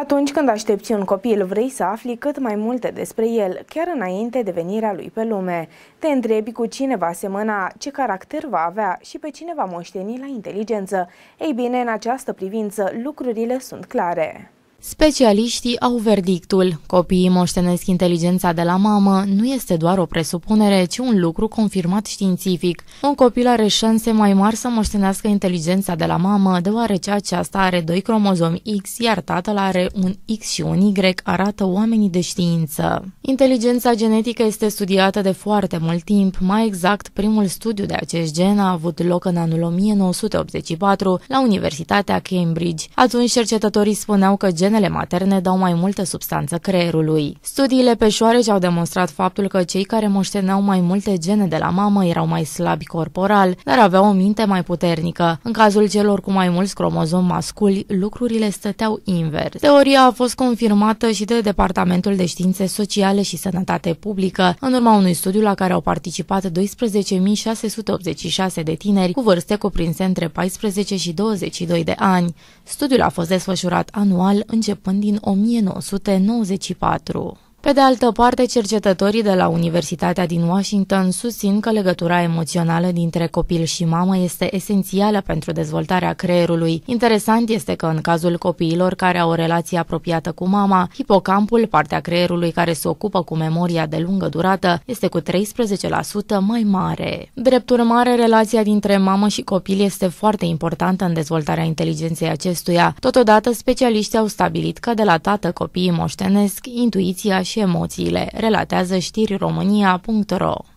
Atunci când aștepți un copil, vrei să afli cât mai multe despre el, chiar înainte de venirea lui pe lume. Te întrebi cu cine va semăna, ce caracter va avea și pe cine va moșteni la inteligență. Ei bine, în această privință, lucrurile sunt clare. Specialiștii au verdictul. Copiii moștenesc inteligența de la mamă, nu este doar o presupunere, ci un lucru confirmat științific. Un copil are șanse mai mari să moștenească inteligența de la mamă, deoarece aceasta are doi cromozomi X, iar tatăl are un X și un Y, arată oamenii de știință. Inteligența genetică este studiată de foarte mult timp, mai exact primul studiu de acest gen a avut loc în anul 1984 la Universitatea Cambridge. Atunci cercetătorii spuneau că genele organele materne dau mai multă substanță creierului. Studiile pe șoareci au demonstrat faptul că cei care moșteneau mai multe gene de la mamă erau mai slabi corporal, dar aveau o minte mai puternică. În cazul celor cu mai mulți cromozom masculi, lucrurile stăteau invers. Teoria a fost confirmată și de Departamentul de Științe Sociale și Sănătate Publică, în urma unui studiu la care au participat 12.686 de tineri cu vârste cuprinse între 14 și 22 de ani. Studiul a fost desfășurat anual în începând din 1994. Pe de altă parte, cercetătorii de la Universitatea din Washington susțin că legătura emoțională dintre copil și mamă este esențială pentru dezvoltarea creierului. Interesant este că în cazul copiilor care au o relație apropiată cu mama, hipocampul, partea creierului care se ocupă cu memoria de lungă durată, este cu 13% mai mare. Drept urmare, relația dintre mamă și copil este foarte importantă în dezvoltarea inteligenței acestuia. Totodată, specialiștii au stabilit că de la tată copiii moștenesc intuiția și și emoțiile, relatează știri România.ro.